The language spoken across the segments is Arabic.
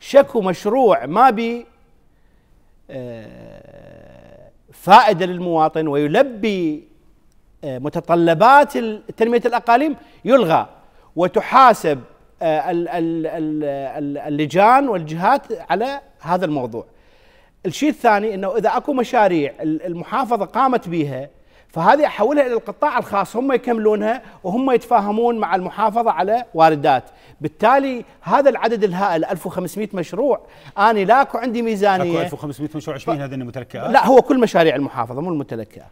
شكو مشروع ما بي آه، فائده للمواطن ويلبي آه، متطلبات تنميه الاقاليم يلغى وتحاسب آه، اللجان والجهات على هذا الموضوع. الشيء الثاني انه اذا اكو مشاريع المحافظه قامت بها فهذه احولها الى القطاع الخاص هم يكملونها وهم يتفاهمون مع المحافظه على واردات، بالتالي هذا العدد الهائل 1500 مشروع انا لا اكو عندي ميزانيه اكو 1500 مشروع 20 ف... هذه المتلكئات لا هو كل مشاريع المحافظه مو المتلكئه.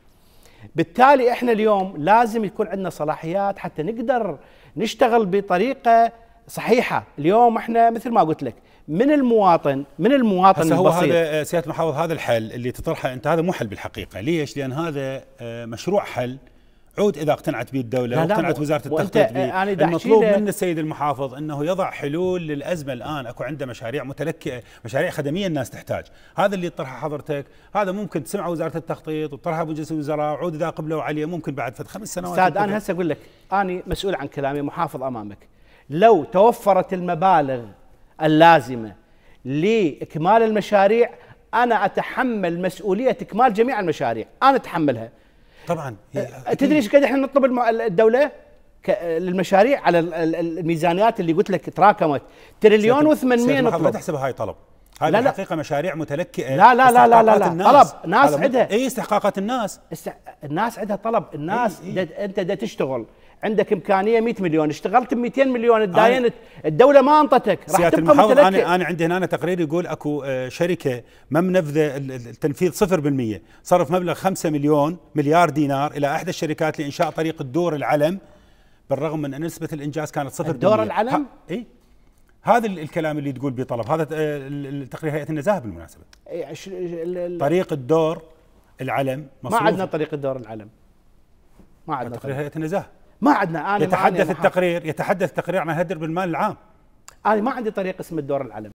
بالتالي احنا اليوم لازم يكون عندنا صلاحيات حتى نقدر نشتغل بطريقه صحيحه، اليوم احنا مثل ما قلت لك من المواطن من المواطن هو البسيط هذا آه، سياده محافظ هذا الحل اللي تطرحه انت هذا مو حل بالحقيقه ليش لان هذا آه، مشروع حل عود اذا اقتنعت به الدوله واقتنعت وزاره التخطيط آه، به المطلوب من السيد المحافظ انه يضع حلول للازمه الان اكو عنده مشاريع متلكئه مشاريع خدميه الناس تحتاج هذا اللي طرحه حضرتك هذا ممكن تسمعه وزاره التخطيط وطرحه مجلس الوزراء عود اذا قبلوا عليه ممكن بعد فد خمس سنوات استاذ انا هسه اقول لك انا مسؤول عن كلامي محافظ امامك لو توفرت المبالغ اللازمه لاكمال المشاريع انا اتحمل مسؤوليه اكمال جميع المشاريع انا اتحملها طبعا أه، تدري ايش قد احنا نطلب الدوله للمشاريع على الميزانيات اللي قلت لك تراكمت تريليون و800 نطلب ما تحسبها هاي طلب هذه لا الحقيقه مشاريع متلكئه لا لا لا لا لا, لا. الناس. طلب ناس عندها اي استحقاقات الناس است... الناس عندها طلب الناس إيه إيه؟ دا انت دا تشتغل عندك امكانيه 100 مليون اشتغلت ب 200 مليون تداينت الدوله ما انطتك راح تبقى متلكئ انا انا عندي هنا أنا تقرير يقول اكو آه، شركه ما منفذه التنفيذ 0% صرف مبلغ 5 مليون مليار دينار الى احدى الشركات لانشاء طريق الدور العلم بالرغم من ان نسبه الانجاز كانت 0% الدور العلم؟ اي هذا الكلام اللي تقول به طلب هذا آه، تقرير هيئه النزاهه بالمناسبه إيه، طريق الدور العلم مصروف. ما عندنا طريق الدور العلم ما عندنا تقرير هيئه النزاهه ما عندنا انا يتحدث التقرير يتحدث التقرير عن هدر بالمال العام انا ما عندي طريق اسمه الدور العلم